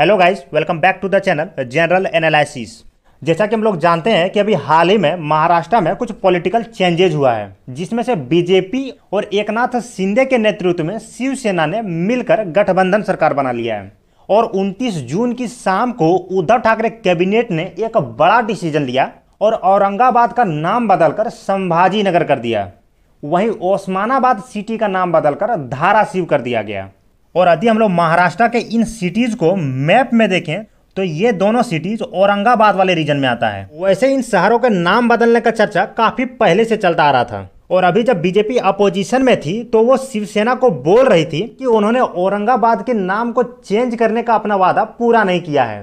hello guys welcome back to the channel general analysis जैसा कि हम लोग जानते हैं कि अभी हाल ही में महाराष्ट्र में कुछ पॉलिटिकल चेंजेज हुआ है जिसमें से बीजेपी और एकनाथ शिंदे के नेतृत्व में शिवसेना ने मिलकर गठबंधन सरकार बना लिया है और 29 जून की शाम को उद्धव ठाकरे कैबिनेट ने एक बड़ा डिसीजन लिया और औरंगाबाद का नाम बदलकर संभाजी नगर कर दिया वहीं ओस्मानाबाद सिटी का नाम बदलकर शिव कर दिया गया और यदि हम लोग महाराष्ट्र के इन सिटीज़ को मैप में देखें तो ये दोनों सिटीज औरंगाबाद वाले रीजन में आता है वैसे इन शहरों के नाम बदलने का चर्चा काफ़ी पहले से चलता आ रहा था और अभी जब बीजेपी अपोजिशन में थी तो वो शिवसेना को बोल रही थी कि उन्होंने औरंगाबाद के नाम को चेंज करने का अपना वादा पूरा नहीं किया है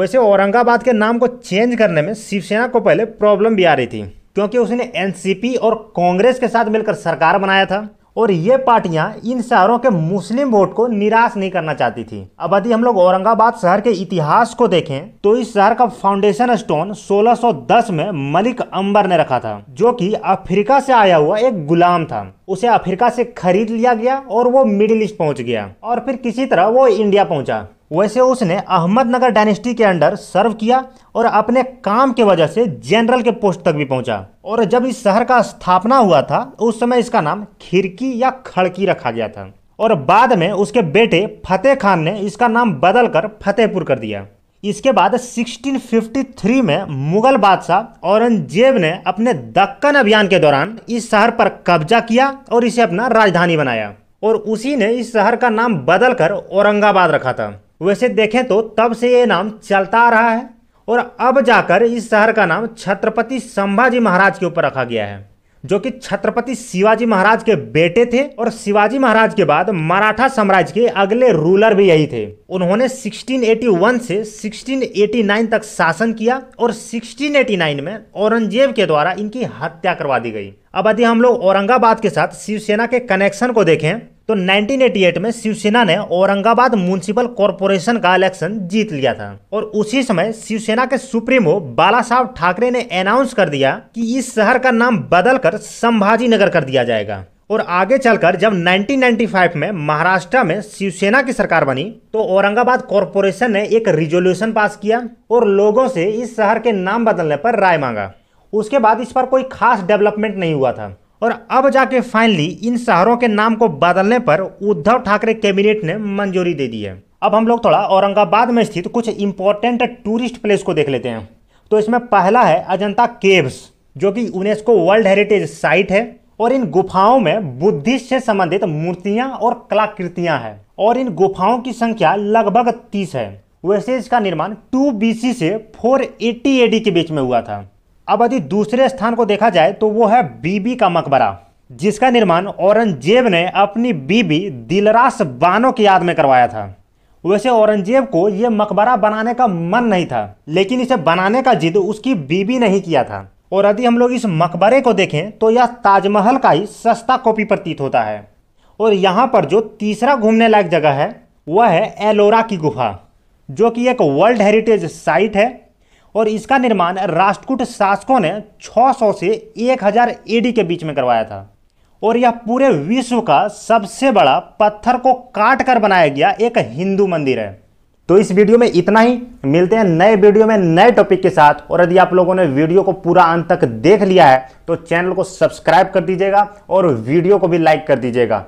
वैसे औरंगाबाद के नाम को चेंज करने में शिवसेना को पहले प्रॉब्लम भी आ रही थी क्योंकि उसने एनसीपी और कांग्रेस के साथ मिलकर सरकार बनाया था और ये पार्टियां इन शहरों के मुस्लिम वोट को निराश नहीं करना चाहती थी अब यदि हम लोग औरंगाबाद शहर के इतिहास को देखें तो इस शहर का फाउंडेशन स्टोन 1610 में मलिक अंबर ने रखा था जो कि अफ्रीका से आया हुआ एक गुलाम था उसे अफ्रीका से खरीद लिया गया और वो मिडिल ईस्ट पहुंच गया और फिर किसी तरह वो इंडिया पहुंचा वैसे उसने अहमदनगर डायनेस्टी के अंडर सर्व किया और अपने काम के वजह से जनरल के पोस्ट तक भी पहुंचा और जब इस शहर का स्थापना हुआ था उस समय इसका नाम खिड़की या खड़की रखा गया था और बाद में उसके बेटे फतेह खान ने इसका नाम बदलकर फतेहपुर कर दिया इसके बाद 1653 में मुगल बादशाह औरंगजेब ने अपने दक्कन अभियान के दौरान इस शहर पर कब्जा किया और इसे अपना राजधानी बनाया और उसी ने इस शहर का नाम बदलकर औरंगाबाद रखा था वैसे देखें तो तब से ये नाम चलता आ रहा है और अब जाकर इस शहर का नाम छत्रपति संभाजी महाराज के ऊपर रखा गया है जो कि छत्रपति शिवाजी महाराज के बेटे थे और शिवाजी महाराज के बाद मराठा साम्राज्य के अगले रूलर भी यही थे उन्होंने 1681 से 1689 तक शासन किया और 1689 में औरंगजेब के द्वारा इनकी हत्या करवा दी गई अब यदि हम लोग औरंगाबाद के साथ शिवसेना के कनेक्शन को देखें तो 1988 में शिवसेना ने औरंगाबाद म्यूनसिपल कॉरपोरेशन का इलेक्शन जीत लिया था और उसी समय शिवसेना के सुप्रीमो बाला साहब ठाकरे ने अनाउंस कर दिया कि इस शहर का नाम बदलकर संभाजी नगर कर दिया जाएगा और आगे चलकर जब 1995 में महाराष्ट्र में शिवसेना की सरकार बनी तो औरंगाबाद कॉरपोरेशन ने एक रिजोल्यूशन पास किया और लोगों से इस शहर के नाम बदलने पर राय मांगा उसके बाद इस पर कोई खास डेवलपमेंट नहीं हुआ था और अब जाके फाइनली इन शहरों के नाम को बदलने पर उद्धव ठाकरे कैबिनेट ने मंजूरी दे दी है अब हम लोग थोड़ा औरंगाबाद में स्थित कुछ इंपॉर्टेंट टूरिस्ट प्लेस को देख लेते हैं तो इसमें पहला है अजंता केव्स जो कि यूनेस्को वर्ल्ड हेरिटेज साइट है और इन गुफाओं में बुद्धिस्ट से संबंधित मूर्तियां और कलाकृतियां हैं और इन गुफाओं की संख्या लगभग तीस है वैसे इसका निर्माण 2 बीसी से 480 एडी के बीच में हुआ था अब यदि दूसरे स्थान को देखा जाए तो वो है बीबी का मकबरा जिसका निर्माण औरंगजेब ने अपनी बीबी दिलरास बानो की याद में करवाया था वैसे औरंगजेब को यह मकबरा बनाने का मन नहीं था लेकिन इसे बनाने का जिद उसकी बीबी ने ही किया था और यदि हम लोग इस मकबरे को देखें तो यह ताजमहल का ही सस्ता कॉपी प्रतीत होता है और यहाँ पर जो तीसरा घूमने लायक जगह है वह है एलोरा की गुफा जो कि एक वर्ल्ड हेरिटेज साइट है और इसका निर्माण राष्ट्रकूट शासकों ने 600 से 1000 एडी के बीच में करवाया था और यह पूरे विश्व का सबसे बड़ा पत्थर को काट कर बनाया गया एक हिंदू मंदिर है तो इस वीडियो में इतना ही मिलते हैं नए वीडियो में नए टॉपिक के साथ और यदि आप लोगों ने वीडियो को पूरा अंत तक देख लिया है तो चैनल को सब्सक्राइब कर दीजिएगा और वीडियो को भी लाइक कर दीजिएगा